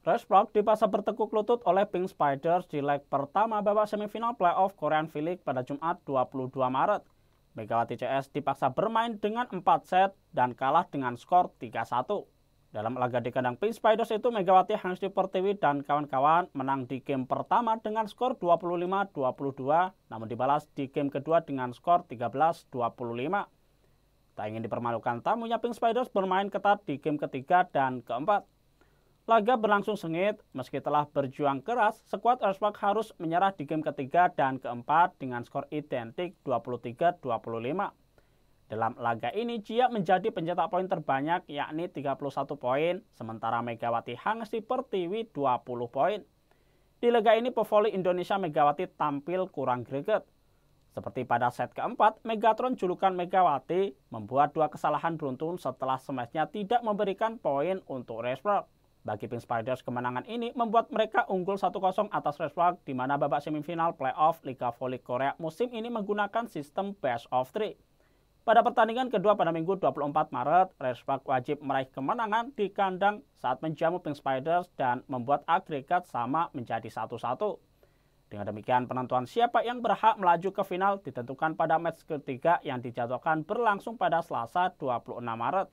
Rashbrook dipaksa bertekuk lutut oleh Pink Spiders di leg pertama babak semifinal playoff Korean V League pada Jumat 22 Maret. Megawati CS dipaksa bermain dengan 4 set dan kalah dengan skor 3-1. Dalam laga di kandang Pink Spiders itu Megawati Hangsi Pertiwi dan kawan-kawan menang di game pertama dengan skor 25-22 namun dibalas di game kedua dengan skor 13-25. Tak ingin dipermalukan tamunya Pink Spiders bermain ketat di game ketiga dan keempat. Laga berlangsung sengit, meski telah berjuang keras, skuad Erspark harus menyerah di game ketiga dan keempat dengan skor identik 23-25. Dalam laga ini, Jia menjadi pencetak poin terbanyak yakni 31 poin, sementara Megawati Hangsi Pertiwi 20 poin. Di laga ini, pevoli Indonesia Megawati tampil kurang greget. Seperti pada set keempat, Megatron julukan Megawati membuat dua kesalahan beruntun setelah semestinya tidak memberikan poin untuk Resberg. Bagi Pink Spiders, kemenangan ini membuat mereka unggul 1-0 atas Resvak, di mana babak semifinal playoff Liga Voli Korea musim ini menggunakan sistem best of three. Pada pertandingan kedua pada Minggu 24 Maret, Resvak wajib meraih kemenangan di kandang saat menjamu Pink Spiders dan membuat agregat sama menjadi 1-1. Dengan demikian, penentuan siapa yang berhak melaju ke final ditentukan pada match ketiga yang dijadwalkan berlangsung pada Selasa 26 Maret.